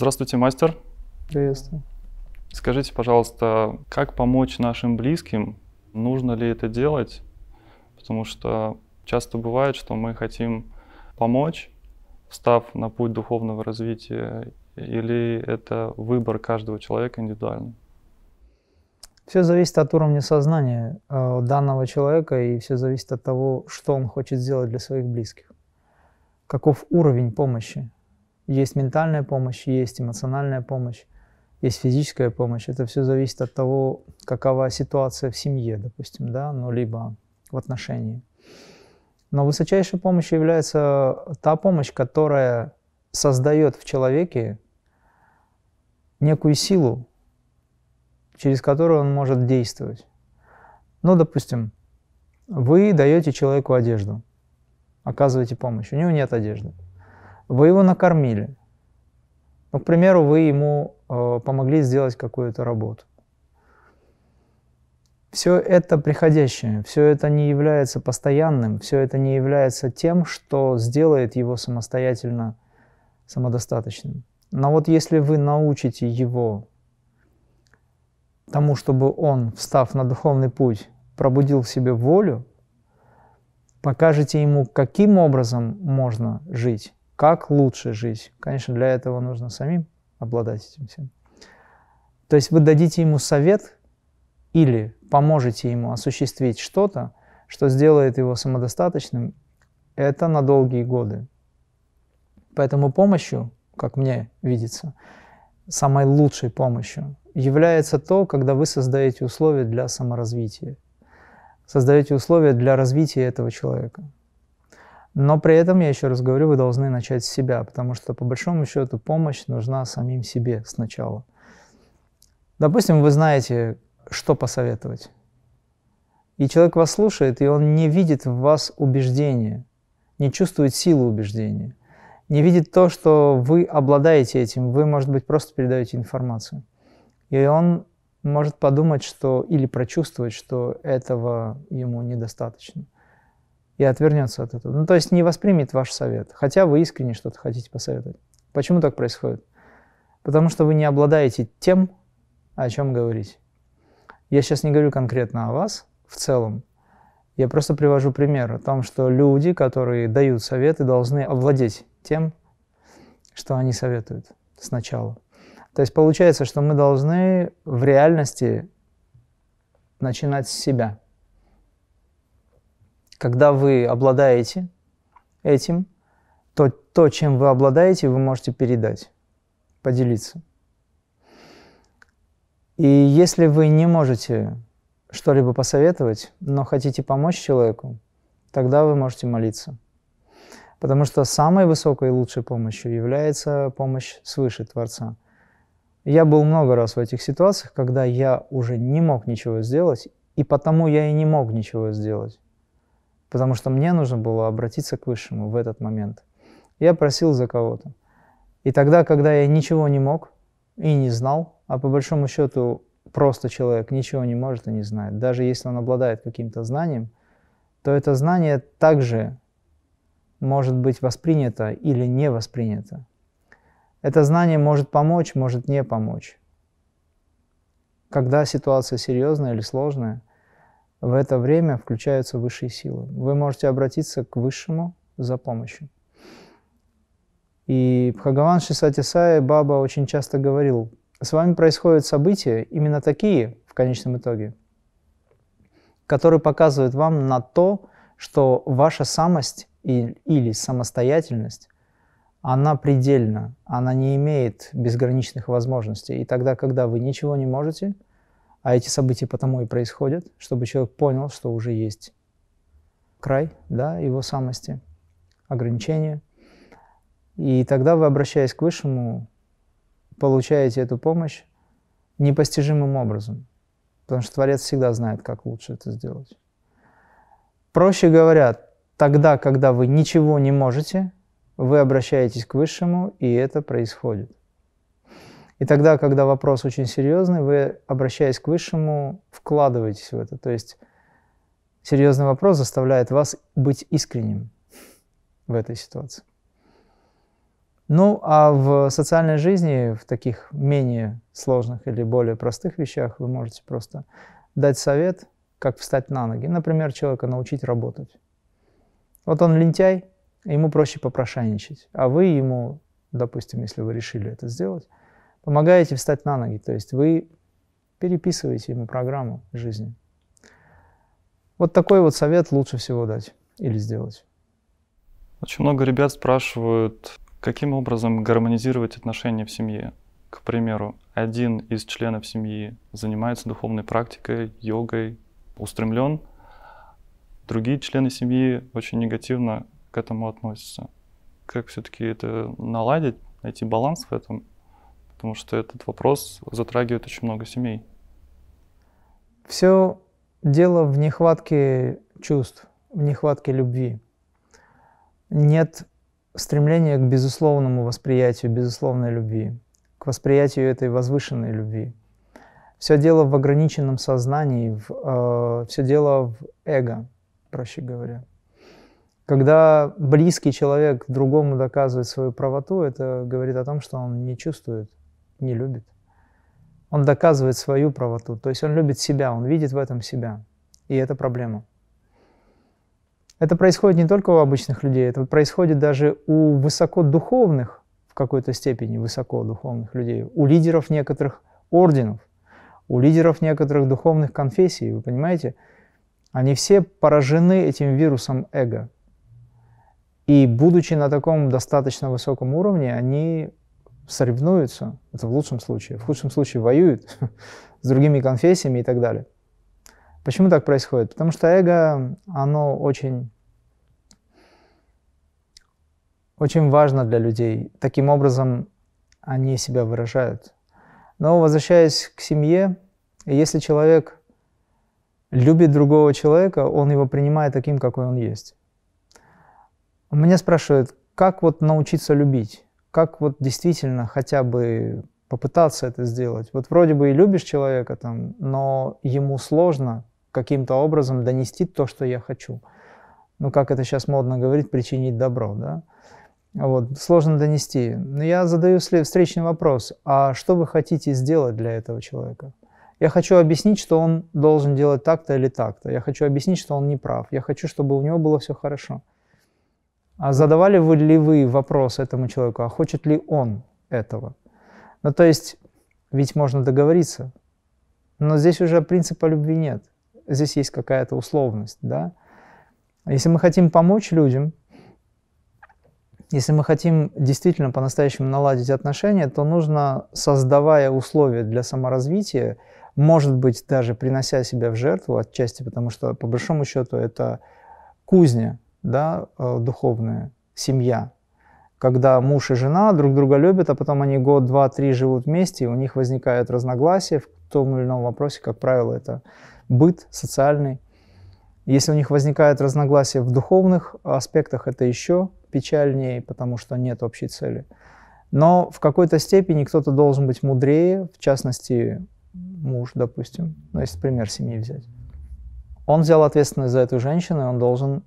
Здравствуйте, мастер. Приветствую. Скажите, пожалуйста, как помочь нашим близким? Нужно ли это делать? Потому что часто бывает, что мы хотим помочь, встав на путь духовного развития, или это выбор каждого человека индивидуально? Все зависит от уровня сознания э, данного человека, и все зависит от того, что он хочет сделать для своих близких. Каков уровень помощи? Есть ментальная помощь, есть эмоциональная помощь, есть физическая помощь. Это все зависит от того, какова ситуация в семье, допустим, да, ну, либо в отношении. Но высочайшей помощью является та помощь, которая создает в человеке некую силу, через которую он может действовать. Ну, допустим, вы даете человеку одежду, оказываете помощь. У него нет одежды. Вы его накормили. Ну, к примеру, вы ему э, помогли сделать какую-то работу. Все это приходящее, все это не является постоянным, все это не является тем, что сделает его самостоятельно самодостаточным. Но вот если вы научите его тому, чтобы он, встав на духовный путь, пробудил в себе волю, покажете ему, каким образом можно жить, как лучше жить? Конечно, для этого нужно самим обладать этим всем. То есть вы дадите ему совет или поможете ему осуществить что-то, что сделает его самодостаточным, это на долгие годы. Поэтому помощью, как мне видится, самой лучшей помощью является то, когда вы создаете условия для саморазвития, создаете условия для развития этого человека. Но при этом, я еще раз говорю, вы должны начать с себя, потому что, по большому счету, помощь нужна самим себе сначала. Допустим, вы знаете, что посоветовать. И человек вас слушает, и он не видит в вас убеждения, не чувствует силу убеждения, не видит то, что вы обладаете этим, вы, может быть, просто передаете информацию. И он может подумать, что или прочувствовать, что этого ему недостаточно – и отвернется от этого. Ну, то есть не воспримет ваш совет, хотя вы искренне что-то хотите посоветовать. Почему так происходит? Потому что вы не обладаете тем, о чем говорить. Я сейчас не говорю конкретно о вас в целом, я просто привожу пример о том, что люди, которые дают советы, должны овладеть тем, что они советуют сначала. То есть получается, что мы должны в реальности начинать с себя – когда вы обладаете этим, то, то, чем вы обладаете, вы можете передать, поделиться. И если вы не можете что-либо посоветовать, но хотите помочь человеку, тогда вы можете молиться. Потому что самой высокой и лучшей помощью является помощь свыше Творца. Я был много раз в этих ситуациях, когда я уже не мог ничего сделать, и потому я и не мог ничего сделать потому что мне нужно было обратиться к Высшему в этот момент. Я просил за кого-то. И тогда, когда я ничего не мог и не знал, а по большому счету просто человек ничего не может и не знает, даже если он обладает каким-то знанием, то это знание также может быть воспринято или не воспринято. Это знание может помочь, может не помочь. Когда ситуация серьезная или сложная, в это время включаются высшие силы. Вы можете обратиться к Высшему за помощью. И Бхагаван Шисатисай Баба очень часто говорил, с вами происходят события, именно такие в конечном итоге, которые показывают вам на то, что ваша самость или, или самостоятельность, она предельна, она не имеет безграничных возможностей. И тогда, когда вы ничего не можете – а эти события потому и происходят, чтобы человек понял, что уже есть край да, его самости, ограничения. И тогда вы, обращаясь к Высшему, получаете эту помощь непостижимым образом, потому что Творец всегда знает, как лучше это сделать. Проще говоря, тогда, когда вы ничего не можете, вы обращаетесь к Высшему, и это происходит. И тогда, когда вопрос очень серьезный, вы, обращаясь к высшему, вкладываетесь в это. То есть серьезный вопрос заставляет вас быть искренним в этой ситуации. Ну, а в социальной жизни, в таких менее сложных или более простых вещах, вы можете просто дать совет, как встать на ноги. Например, человека научить работать. Вот он лентяй, ему проще попрошайничать. А вы ему, допустим, если вы решили это сделать, помогаете встать на ноги, то есть вы переписываете ему программу жизни. Вот такой вот совет лучше всего дать или сделать. Очень много ребят спрашивают, каким образом гармонизировать отношения в семье. К примеру, один из членов семьи занимается духовной практикой, йогой, устремлен, другие члены семьи очень негативно к этому относятся. Как все-таки это наладить, найти баланс в этом потому что этот вопрос затрагивает очень много семей. Все дело в нехватке чувств, в нехватке любви. Нет стремления к безусловному восприятию безусловной любви, к восприятию этой возвышенной любви. Все дело в ограниченном сознании, в, э, все дело в эго, проще говоря. Когда близкий человек другому доказывает свою правоту, это говорит о том, что он не чувствует не любит. Он доказывает свою правоту, то есть он любит себя, он видит в этом себя. И это проблема. Это происходит не только у обычных людей, это происходит даже у высокодуховных, в какой-то степени высокодуховных людей, у лидеров некоторых орденов, у лидеров некоторых духовных конфессий, вы понимаете? Они все поражены этим вирусом эго. И будучи на таком достаточно высоком уровне, они соревнуются, это в лучшем случае, в худшем случае воюют с другими конфессиями и так далее. Почему так происходит? Потому что эго, оно очень, очень важно для людей. Таким образом они себя выражают. Но возвращаясь к семье, если человек любит другого человека, он его принимает таким, какой он есть. Меня спрашивают, как вот научиться любить? как вот действительно хотя бы попытаться это сделать. Вот вроде бы и любишь человека там, но ему сложно каким-то образом донести то, что я хочу. Ну, как это сейчас модно говорить, причинить добро, да? Вот, сложно донести. Но я задаю встречный вопрос, а что вы хотите сделать для этого человека? Я хочу объяснить, что он должен делать так-то или так-то. Я хочу объяснить, что он не прав. Я хочу, чтобы у него было все хорошо. А задавали вы ли вы вопрос этому человеку, а хочет ли он этого? Ну, то есть, ведь можно договориться. Но здесь уже принципа любви нет. Здесь есть какая-то условность, да? Если мы хотим помочь людям, если мы хотим действительно по-настоящему наладить отношения, то нужно, создавая условия для саморазвития, может быть, даже принося себя в жертву отчасти, потому что, по большому счету, это кузня, да, э, духовная, семья, когда муж и жена друг друга любят, а потом они год, два, три живут вместе, и у них возникают разногласия в том или ином вопросе, как правило, это быт социальный. Если у них возникают разногласия в духовных аспектах, это еще печальнее, потому что нет общей цели. Но в какой-то степени кто-то должен быть мудрее, в частности, муж, допустим, ну, если пример семьи взять. Он взял ответственность за эту женщину, и он должен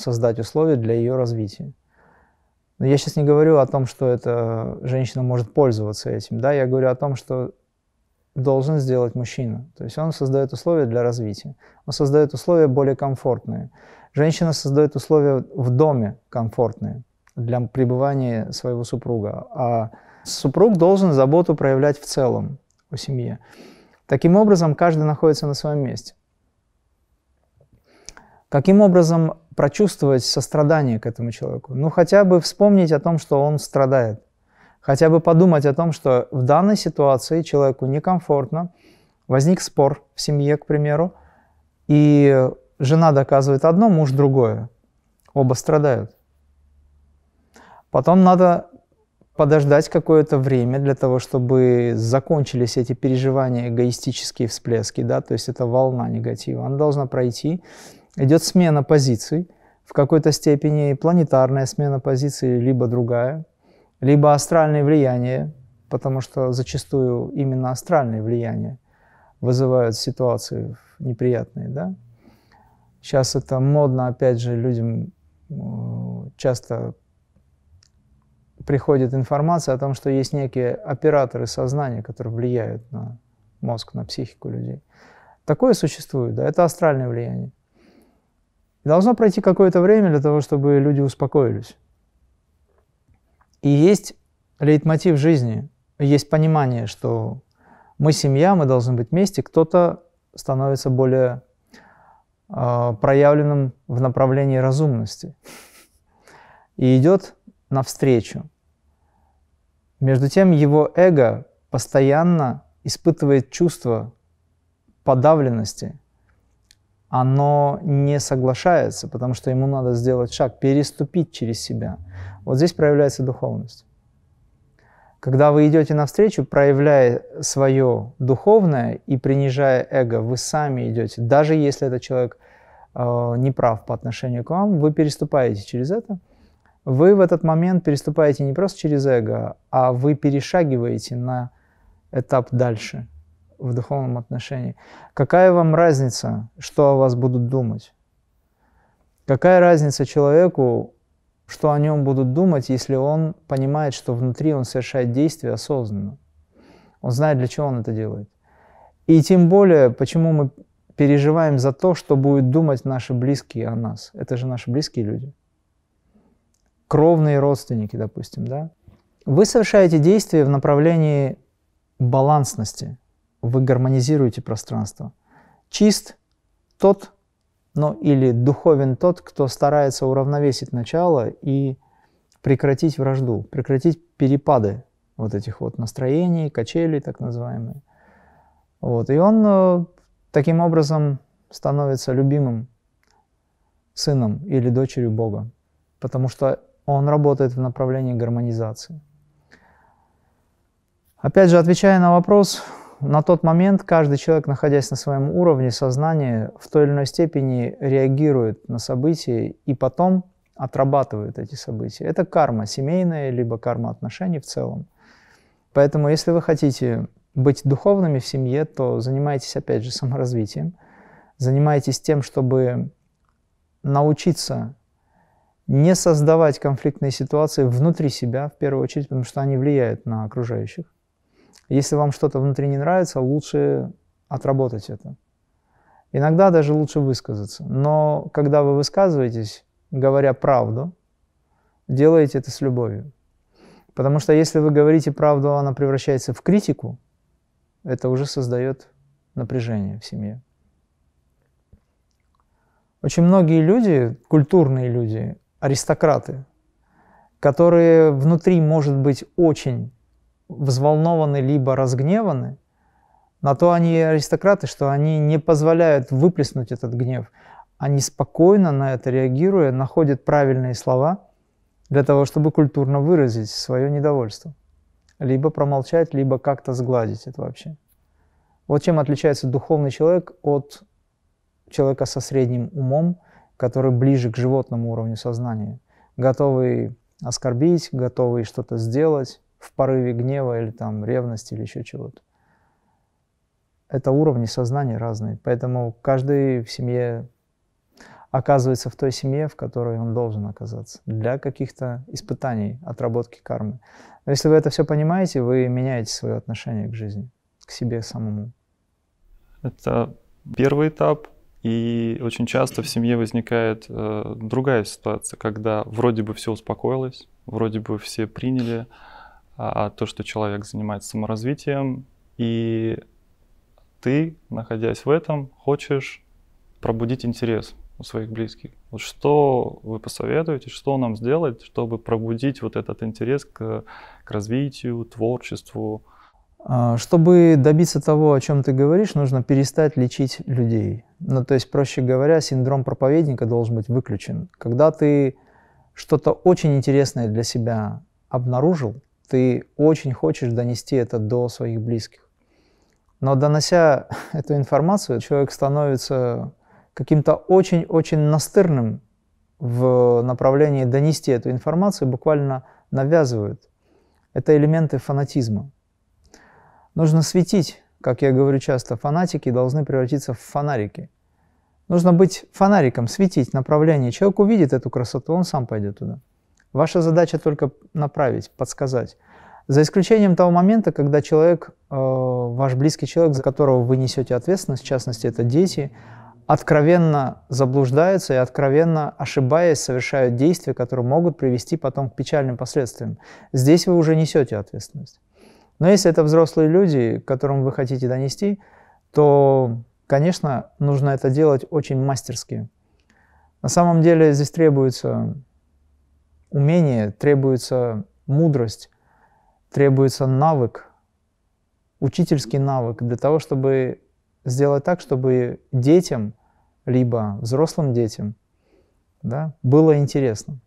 создать условия для ее развития. Но я сейчас не говорю о том, что эта женщина может пользоваться этим, да, я говорю о том, что должен сделать мужчина. То есть он создает условия для развития, он создает условия более комфортные. Женщина создает условия в доме комфортные для пребывания своего супруга, а супруг должен заботу проявлять в целом о семье. Таким образом, каждый находится на своем месте. Каким образом прочувствовать сострадание к этому человеку? Ну, хотя бы вспомнить о том, что он страдает. Хотя бы подумать о том, что в данной ситуации человеку некомфортно, возник спор в семье, к примеру, и жена доказывает одно, муж другое. Оба страдают. Потом надо подождать какое-то время для того, чтобы закончились эти переживания, эгоистические всплески, да, то есть это волна негатива, она должна пройти, идет смена позиций, в какой-то степени планетарная смена позиций, либо другая, либо астральное влияние, потому что зачастую именно астральное влияние вызывает ситуации неприятные, да. Сейчас это модно, опять же, людям э, часто приходит информация о том, что есть некие операторы сознания, которые влияют на мозг, на психику людей. Такое существует, да, это астральное влияние. И должно пройти какое-то время для того, чтобы люди успокоились. И есть лейтмотив жизни, есть понимание, что мы семья, мы должны быть вместе, кто-то становится более э, проявленным в направлении разумности и идет навстречу. Между тем его эго постоянно испытывает чувство подавленности, оно не соглашается, потому что ему надо сделать шаг, переступить через себя. Вот здесь проявляется духовность. Когда вы идете навстречу, проявляя свое духовное и принижая эго, вы сами идете. Даже если этот человек э, прав по отношению к вам, вы переступаете через это. Вы в этот момент переступаете не просто через эго, а вы перешагиваете на этап дальше – в духовном отношении. Какая вам разница, что о вас будут думать? Какая разница человеку, что о нем будут думать, если он понимает, что внутри он совершает действия осознанно? Он знает, для чего он это делает. И тем более, почему мы переживаем за то, что будут думать наши близкие о нас. Это же наши близкие люди. Кровные родственники, допустим, да? Вы совершаете действия в направлении балансности, вы гармонизируете пространство. Чист тот, но ну, или духовен тот, кто старается уравновесить начало и прекратить вражду, прекратить перепады вот этих вот настроений, качелей так называемые. Вот. И он э, таким образом становится любимым сыном или дочерью Бога, потому что он работает в направлении гармонизации. Опять же, отвечая на вопрос, на тот момент каждый человек, находясь на своем уровне сознания, в той или иной степени реагирует на события и потом отрабатывает эти события. Это карма семейная, либо карма отношений в целом. Поэтому, если вы хотите быть духовными в семье, то занимайтесь, опять же, саморазвитием, занимайтесь тем, чтобы научиться не создавать конфликтные ситуации внутри себя, в первую очередь, потому что они влияют на окружающих. Если вам что-то внутри не нравится, лучше отработать это. Иногда даже лучше высказаться. Но когда вы высказываетесь, говоря правду, делаете это с любовью. Потому что если вы говорите правду, она превращается в критику, это уже создает напряжение в семье. Очень многие люди, культурные люди, аристократы, которые внутри, может быть, очень взволнованы либо разгневаны, на то они аристократы, что они не позволяют выплеснуть этот гнев. Они спокойно на это реагируя, находят правильные слова для того, чтобы культурно выразить свое недовольство. Либо промолчать, либо как-то сгладить это вообще. Вот чем отличается духовный человек от человека со средним умом, который ближе к животному уровню сознания, готовый оскорбить, готовый что-то сделать, в порыве гнева или там ревности или еще чего-то. Это уровни сознания разные, поэтому каждый в семье оказывается в той семье, в которой он должен оказаться, для каких-то испытаний, отработки кармы. Но если вы это все понимаете, вы меняете свое отношение к жизни, к себе самому. Это первый этап, и очень часто в семье возникает э, другая ситуация, когда вроде бы все успокоилось, вроде бы все приняли, а, а то, что человек занимается саморазвитием, и ты, находясь в этом, хочешь пробудить интерес у своих близких. Вот что вы посоветуете, что нам сделать, чтобы пробудить вот этот интерес к, к развитию, творчеству? А, чтобы добиться того, о чем ты говоришь, нужно перестать лечить людей. Ну, то есть, проще говоря, синдром проповедника должен быть выключен. Когда ты что-то очень интересное для себя обнаружил, ты очень хочешь донести это до своих близких. Но донося эту информацию, человек становится каким-то очень-очень настырным в направлении донести эту информацию, буквально навязывают. Это элементы фанатизма. Нужно светить, как я говорю часто, фанатики должны превратиться в фонарики. Нужно быть фонариком, светить направление. Человек увидит эту красоту, он сам пойдет туда. Ваша задача только направить, подсказать. За исключением того момента, когда человек, э, ваш близкий человек, за которого вы несете ответственность, в частности, это дети, откровенно заблуждаются и откровенно, ошибаясь, совершают действия, которые могут привести потом к печальным последствиям. Здесь вы уже несете ответственность. Но если это взрослые люди, которым вы хотите донести, то, конечно, нужно это делать очень мастерски. На самом деле здесь требуется умение, требуется мудрость, требуется навык, учительский навык для того, чтобы сделать так, чтобы детям, либо взрослым детям, да, было интересно.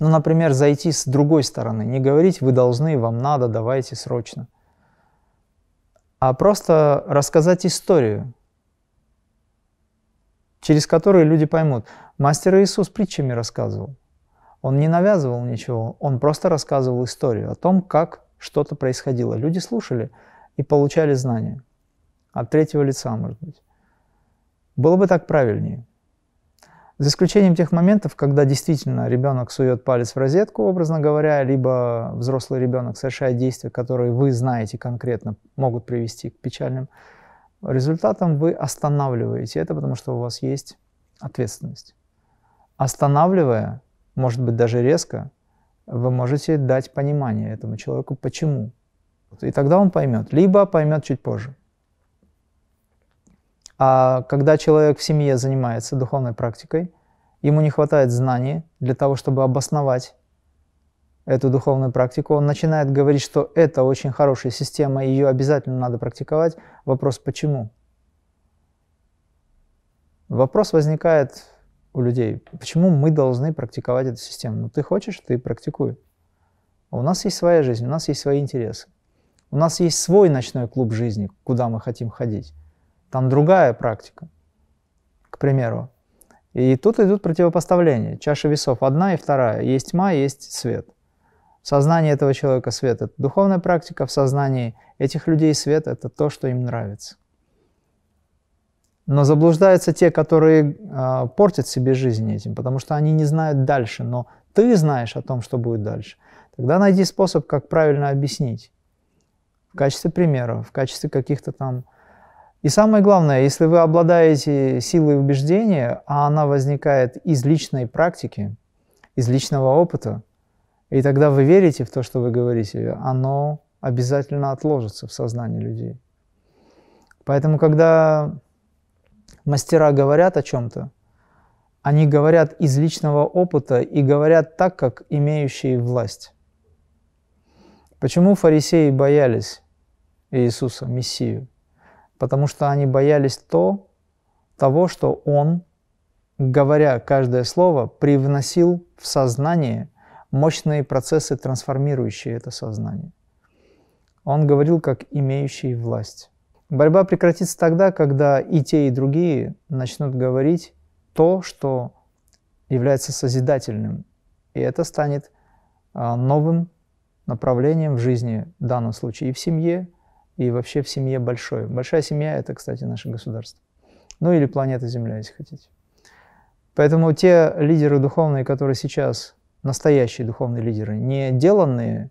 Ну, например, зайти с другой стороны, не говорить «вы должны», «вам надо», «давайте срочно», а просто рассказать историю, через которые люди поймут. Мастер Иисус притчами рассказывал. Он не навязывал ничего, он просто рассказывал историю о том, как что-то происходило. Люди слушали и получали знания. От третьего лица, может быть. Было бы так правильнее. За исключением тех моментов, когда действительно ребенок сует палец в розетку, образно говоря, либо взрослый ребенок совершает действия, которые вы знаете конкретно, могут привести к печальным результатам, вы останавливаете это, потому что у вас есть ответственность. Останавливая, может быть, даже резко, вы можете дать понимание этому человеку, почему. И тогда он поймет, либо поймет чуть позже. А когда человек в семье занимается духовной практикой, ему не хватает знаний для того, чтобы обосновать эту духовную практику, он начинает говорить, что это очень хорошая система, ее обязательно надо практиковать. Вопрос почему? Вопрос возникает у людей. Почему мы должны практиковать эту систему? Ну, ты хочешь, ты практикуй. у нас есть своя жизнь, у нас есть свои интересы. У нас есть свой ночной клуб жизни, куда мы хотим ходить. Там другая практика, к примеру. И тут идут противопоставления. Чаша весов одна и вторая. Есть тьма, есть свет. В сознании этого человека свет – это духовная практика, в сознании этих людей свет – это то, что им нравится. Но заблуждаются те, которые э, портят себе жизнь этим, потому что они не знают дальше, но ты знаешь о том, что будет дальше. Тогда найди способ, как правильно объяснить. В качестве примера, в качестве каких-то там... И самое главное, если вы обладаете силой убеждения, а она возникает из личной практики, из личного опыта, и тогда вы верите в то, что вы говорите, оно обязательно отложится в сознании людей. Поэтому, когда мастера говорят о чем-то, они говорят из личного опыта и говорят так, как имеющие власть. Почему фарисеи боялись Иисуса, Мессию? Потому что они боялись то, того, что Он, говоря каждое слово, привносил в сознание мощные процессы, трансформирующие это сознание. Он говорил как имеющий власть. Борьба прекратится тогда, когда и те, и другие начнут говорить то, что является созидательным. И это станет а, новым направлением в жизни в данном случае и в семье, и вообще в семье большой. Большая семья – это, кстати, наше государство. Ну или планета Земля, если хотите. Поэтому те лидеры духовные, которые сейчас, настоящие духовные лидеры, не деланные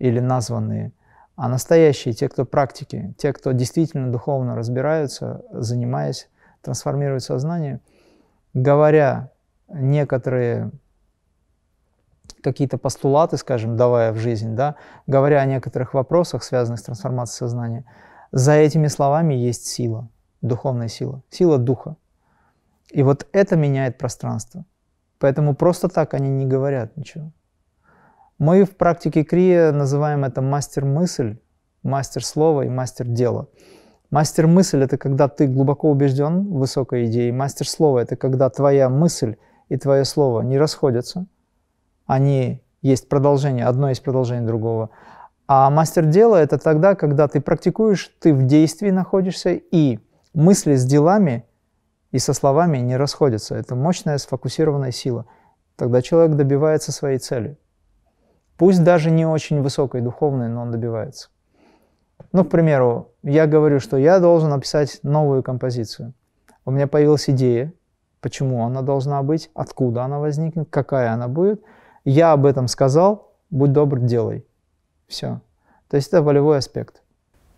или названные – а настоящие, те, кто практики, те, кто действительно духовно разбираются, занимаясь, трансформируют сознание, говоря некоторые какие-то постулаты, скажем, давая в жизнь, да, говоря о некоторых вопросах, связанных с трансформацией сознания, за этими словами есть сила, духовная сила, сила духа. И вот это меняет пространство. Поэтому просто так они не говорят ничего. Мы в практике крия называем это мастер-мысль, мастер слова и мастер дела. Мастер мысль – это когда ты глубоко убежден в высокой идее. Мастер слова – это когда твоя мысль и твое слово не расходятся. Они есть продолжение, одно есть продолжение другого. А мастер дела – это тогда, когда ты практикуешь, ты в действии находишься, и мысли с делами и со словами не расходятся. Это мощная сфокусированная сила. Тогда человек добивается своей цели – Пусть даже не очень высокой духовной, но он добивается. Ну, к примеру, я говорю, что я должен написать новую композицию. У меня появилась идея, почему она должна быть, откуда она возникнет, какая она будет. Я об этом сказал, будь добр, делай. Все. То есть это волевой аспект.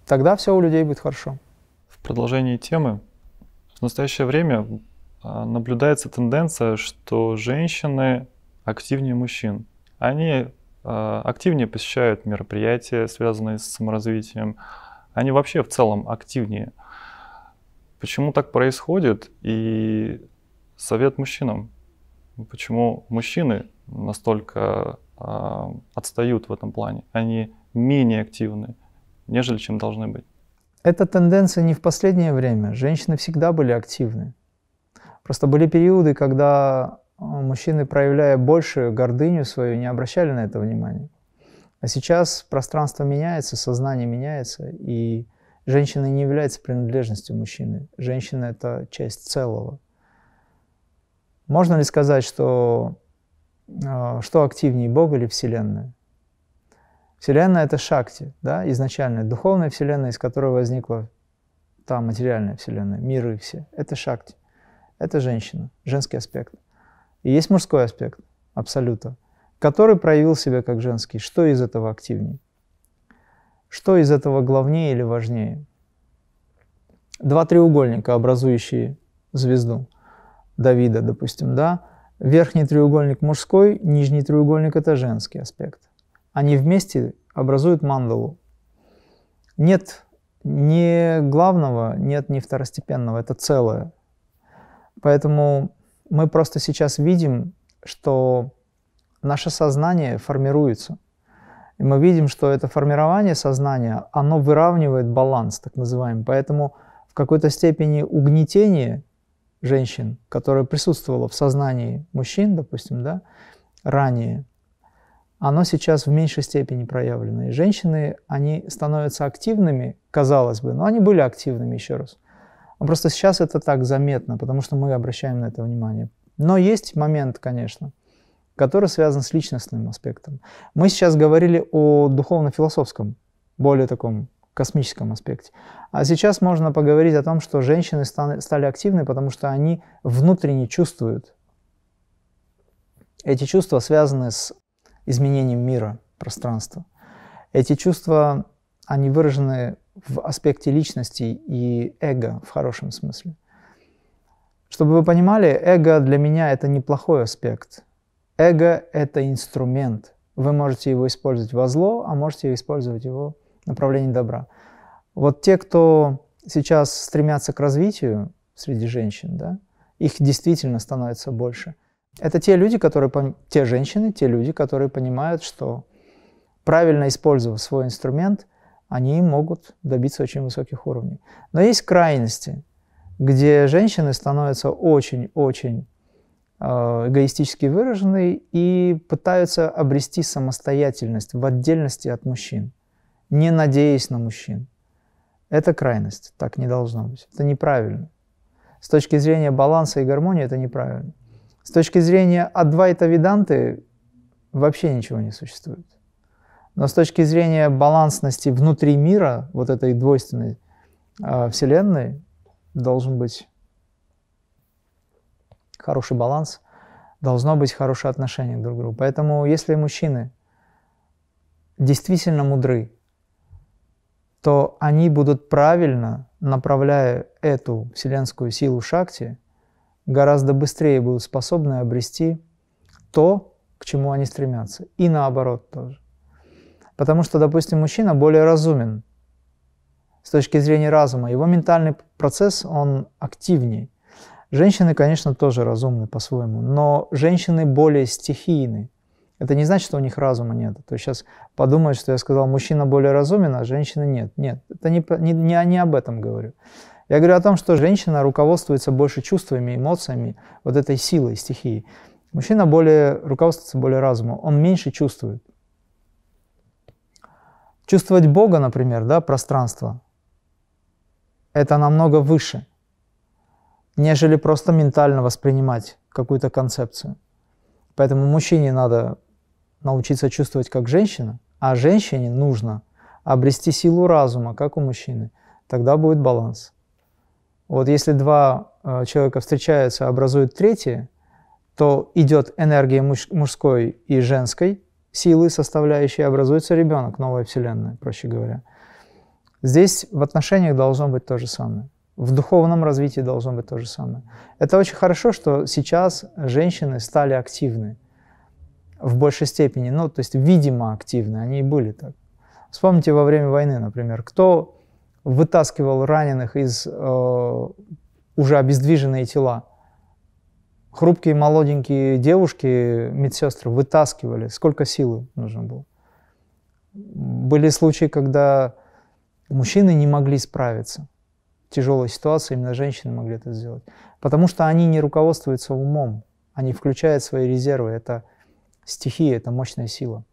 Тогда все у людей будет хорошо. В продолжении темы, в настоящее время а, наблюдается тенденция, что женщины активнее мужчин. Они Э, активнее посещают мероприятия, связанные с саморазвитием. Они вообще в целом активнее. Почему так происходит? И совет мужчинам. Почему мужчины настолько э, отстают в этом плане? Они менее активны, нежели чем должны быть. Эта тенденция не в последнее время. Женщины всегда были активны. Просто были периоды, когда Э, мужчины, проявляя большую гордыню свою, не обращали на это внимания. А сейчас пространство меняется, сознание меняется, и женщина не является принадлежностью мужчины. Женщина – это часть целого. Можно ли сказать, что, э, что активнее, Бог или Вселенная? Вселенная – это шакти, да, изначальная, духовная Вселенная, из которой возникла та материальная Вселенная, миры все. Это шакти, это женщина, женский аспект – и есть мужской аспект абсолюта, который проявил себя как женский. Что из этого активнее? Что из этого главнее или важнее? Два треугольника, образующие звезду Давида, допустим, да? Верхний треугольник мужской, нижний треугольник – это женский аспект. Они вместе образуют мандалу. Нет ни главного, нет ни второстепенного, это целое. Поэтому мы просто сейчас видим, что наше сознание формируется. И мы видим, что это формирование сознания, оно выравнивает баланс, так называемый. Поэтому в какой-то степени угнетение женщин, которое присутствовало в сознании мужчин, допустим, да, ранее, оно сейчас в меньшей степени проявлено. И женщины, они становятся активными, казалось бы, но они были активными, еще раз. Он просто сейчас это так заметно, потому что мы обращаем на это внимание. Но есть момент, конечно, который связан с личностным аспектом. Мы сейчас говорили о духовно-философском, более таком космическом аспекте. А сейчас можно поговорить о том, что женщины стали активны, потому что они внутренне чувствуют. Эти чувства связаны с изменением мира, пространства. Эти чувства, они выражены в аспекте личности и эго в хорошем смысле. Чтобы вы понимали, эго для меня это неплохой аспект. Эго – это инструмент. Вы можете его использовать во зло, а можете использовать его в направлении добра. Вот те, кто сейчас стремятся к развитию среди женщин, да, их действительно становится больше. Это те люди, которые, те женщины, те люди, которые понимают, что правильно использовав свой инструмент – они могут добиться очень высоких уровней. Но есть крайности, где женщины становятся очень-очень э, эгоистически выражены и пытаются обрести самостоятельность в отдельности от мужчин, не надеясь на мужчин. Это крайность, так не должно быть. Это неправильно. С точки зрения баланса и гармонии это неправильно. С точки зрения Адвайта Веданты вообще ничего не существует. Но с точки зрения балансности внутри мира, вот этой двойственной а, Вселенной, должен быть хороший баланс, должно быть хорошее отношение друг к другу. Поэтому если мужчины действительно мудры, то они будут правильно, направляя эту вселенскую силу Шакти, гораздо быстрее будут способны обрести то, к чему они стремятся. И наоборот тоже. Потому что, допустим, мужчина более разумен с точки зрения разума. Его ментальный процесс, он активнее. Женщины, конечно, тоже разумны по-своему, но женщины более стихийны. Это не значит, что у них разума нет. То есть сейчас подумают, что я сказал, мужчина более разумен, а женщина нет. Нет, это не, не, не, не об этом говорю. Я говорю о том, что женщина руководствуется больше чувствами, эмоциями, вот этой силой стихии. Мужчина более руководствуется более разумом, он меньше чувствует. Чувствовать Бога, например, да, пространство, это намного выше, нежели просто ментально воспринимать какую-то концепцию. Поэтому мужчине надо научиться чувствовать как женщина, а женщине нужно обрести силу разума, как у мужчины. Тогда будет баланс. Вот если два э, человека встречаются, образуют третье, то идет энергия муж- мужской и женской – силы, составляющие, образуется ребенок, новая вселенная, проще говоря. Здесь в отношениях должно быть то же самое. В духовном развитии должно быть то же самое. Это очень хорошо, что сейчас женщины стали активны в большей степени. Ну, то есть, видимо, активны. Они и были так. Вспомните во время войны, например, кто вытаскивал раненых из э, уже обездвиженные тела хрупкие молоденькие девушки, медсестры, вытаскивали, сколько силы нужно было. Были случаи, когда мужчины не могли справиться. Тяжелая ситуация, именно женщины могли это сделать. Потому что они не руководствуются умом, они включают свои резервы. Это стихия, это мощная сила.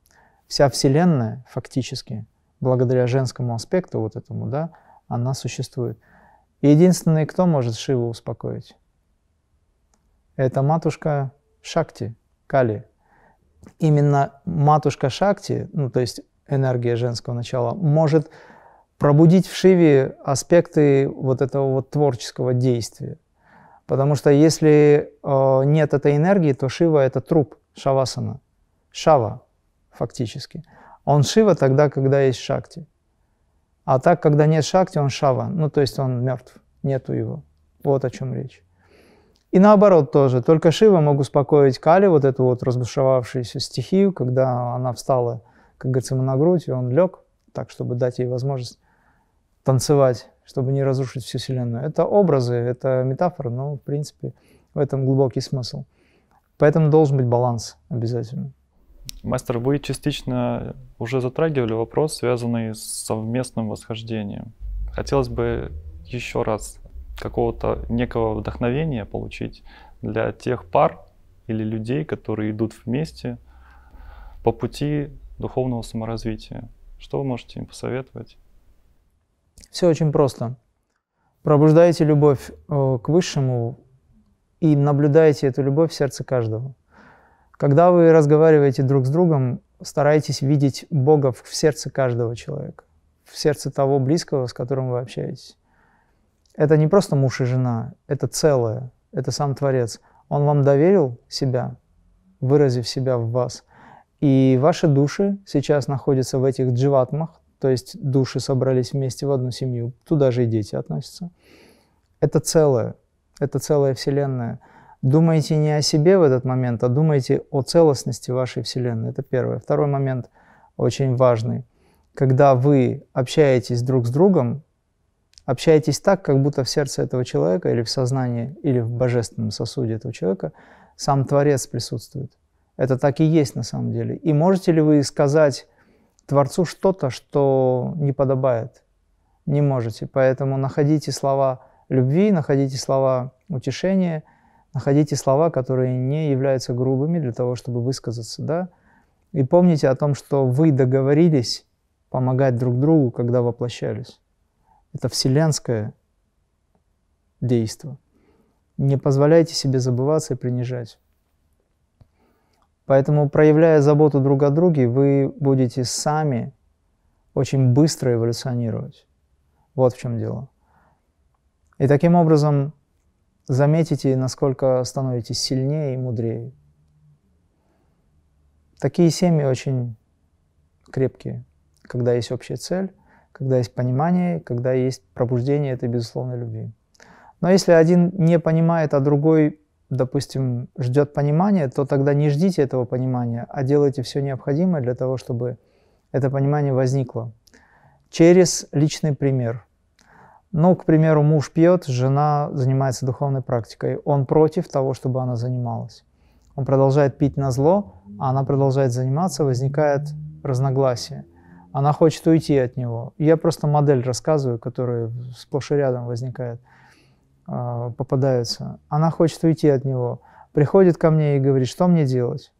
Вся Вселенная фактически, благодаря женскому аспекту вот этому, да, она существует. И единственный, кто может Шиву успокоить, это матушка Шакти, Кали. Именно матушка Шакти, ну то есть энергия женского начала, может пробудить в Шиве аспекты вот этого вот творческого действия. Потому что если э, нет этой энергии, то Шива – это труп, шавасана, шава фактически. Он Шива тогда, когда есть Шакти. А так, когда нет Шакти, он Шава, ну то есть он мертв, нету его. Вот о чем речь. И наоборот тоже. Только Шива мог успокоить Кали, вот эту вот разбушевавшуюся стихию, когда она встала, как говорится, на грудь, и он лег, так, чтобы дать ей возможность танцевать, чтобы не разрушить всю Вселенную. Это образы, это метафоры, но, в принципе, в этом глубокий смысл. Поэтому должен быть баланс обязательно. Мастер, вы частично уже затрагивали вопрос, связанный с совместным восхождением. Хотелось бы еще раз какого-то некого вдохновения получить для тех пар или людей, которые идут вместе по пути духовного саморазвития. Что вы можете им посоветовать? Все очень просто. Пробуждайте любовь э, к Высшему и наблюдайте эту любовь в сердце каждого. Когда вы разговариваете друг с другом, старайтесь видеть Бога в сердце каждого человека, в сердце того близкого, с которым вы общаетесь. Это не просто муж и жена, это целое, это сам Творец. Он вам доверил себя, выразив себя в вас. И ваши души сейчас находятся в этих дживатмах, то есть души собрались вместе в одну семью, туда же и дети относятся. Это целое, это целая Вселенная. Думайте не о себе в этот момент, а думайте о целостности вашей Вселенной. Это первое. Второй момент очень важный. Когда вы общаетесь друг с другом, Общаетесь так, как будто в сердце этого человека или в сознании, или в божественном сосуде этого человека сам Творец присутствует. Это так и есть на самом деле. И можете ли вы сказать Творцу что-то, что не подобает? Не можете. Поэтому находите слова любви, находите слова утешения, находите слова, которые не являются грубыми для того, чтобы высказаться, да? И помните о том, что вы договорились помогать друг другу, когда воплощались. Это вселенское действо. Не позволяйте себе забываться и принижать. Поэтому, проявляя заботу друг о друге, вы будете сами очень быстро эволюционировать. Вот в чем дело. И таким образом заметите, насколько становитесь сильнее и мудрее. Такие семьи очень крепкие, когда есть общая цель, когда есть понимание, когда есть пробуждение этой безусловной любви. Но если один не понимает, а другой, допустим, ждет понимания, то тогда не ждите этого понимания, а делайте все необходимое для того, чтобы это понимание возникло. Через личный пример. Ну, к примеру, муж пьет, жена занимается духовной практикой. Он против того, чтобы она занималась. Он продолжает пить на зло, а она продолжает заниматься, возникает разногласие – она хочет уйти от него. Я просто модель рассказываю, которая сплошь и рядом возникает, а, попадается. Она хочет уйти от него, приходит ко мне и говорит, что мне делать?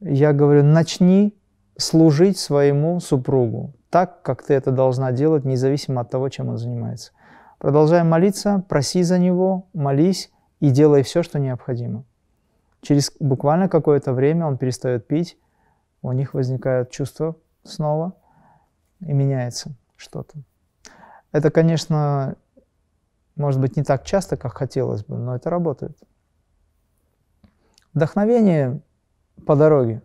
Я говорю, начни служить своему супругу так, как ты это должна делать, независимо от того, чем он занимается. Продолжай молиться, проси за него, молись и делай все, что необходимо. Через буквально какое-то время он перестает пить, у них возникает чувство снова и меняется что-то. Это, конечно, может быть, не так часто, как хотелось бы, но это работает. Вдохновение по дороге.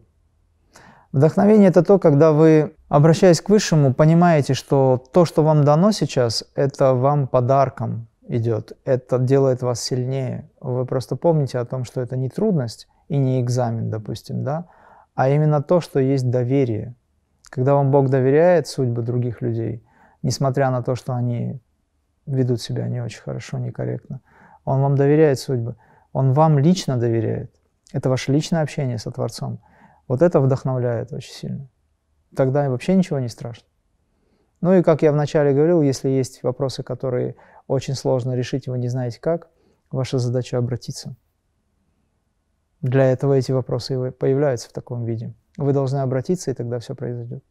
Вдохновение – это то, когда вы, обращаясь к Высшему, понимаете, что то, что вам дано сейчас, это вам подарком идет, это делает вас сильнее. Вы просто помните о том, что это не трудность и не экзамен, допустим, да, а именно то, что есть доверие – когда вам Бог доверяет судьбы других людей, несмотря на то, что они ведут себя не очень хорошо, некорректно, Он вам доверяет судьбы. Он вам лично доверяет. Это ваше личное общение со Творцом. Вот это вдохновляет очень сильно. Тогда вообще ничего не страшно. Ну и, как я вначале говорил, если есть вопросы, которые очень сложно решить, и вы не знаете как, ваша задача обратиться. Для этого эти вопросы появляются в таком виде вы должны обратиться, и тогда все произойдет.